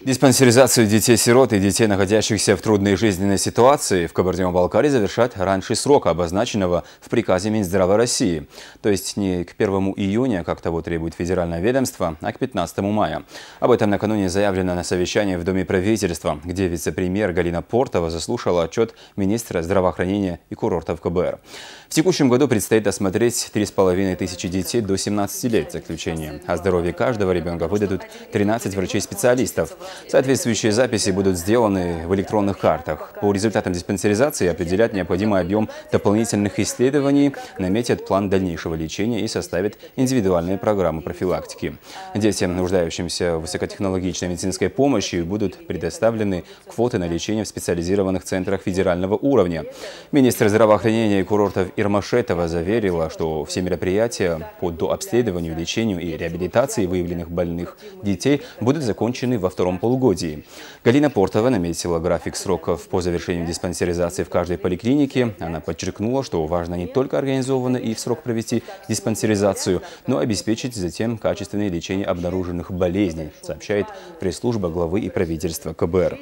Диспансеризацию детей-сирот и детей, находящихся в трудной жизненной ситуации в Кабардино-Балкарии завершат раньше срока, обозначенного в приказе Минздрава России. То есть не к 1 июня, как того требует федеральное ведомство, а к 15 мая. Об этом накануне заявлено на совещании в Доме правительства, где вице-премьер Галина Портова заслушала отчет министра здравоохранения и курортов КБР. В текущем году предстоит осмотреть 3,5 тысячи детей до 17 лет заключения. О здоровье каждого ребенка выдадут 13 врачей-специалистов специалистов. Соответствующие записи будут сделаны в электронных картах. По результатам диспансеризации определят необходимый объем дополнительных исследований, наметят план дальнейшего лечения и составят индивидуальные программы профилактики. Детям, нуждающимся в высокотехнологичной медицинской помощи, будут предоставлены квоты на лечение в специализированных центрах федерального уровня. Министр здравоохранения и курортов Ирмашетова заверила, что все мероприятия по дообследованию, лечению и реабилитации выявленных больных детей будут закончены запущены во втором полугодии. Галина Портова наметила график сроков по завершению диспансеризации в каждой поликлинике. Она подчеркнула, что важно не только организованно и в срок провести диспансеризацию, но и обеспечить затем качественное лечение обнаруженных болезней, сообщает пресс-служба главы и правительства КБР.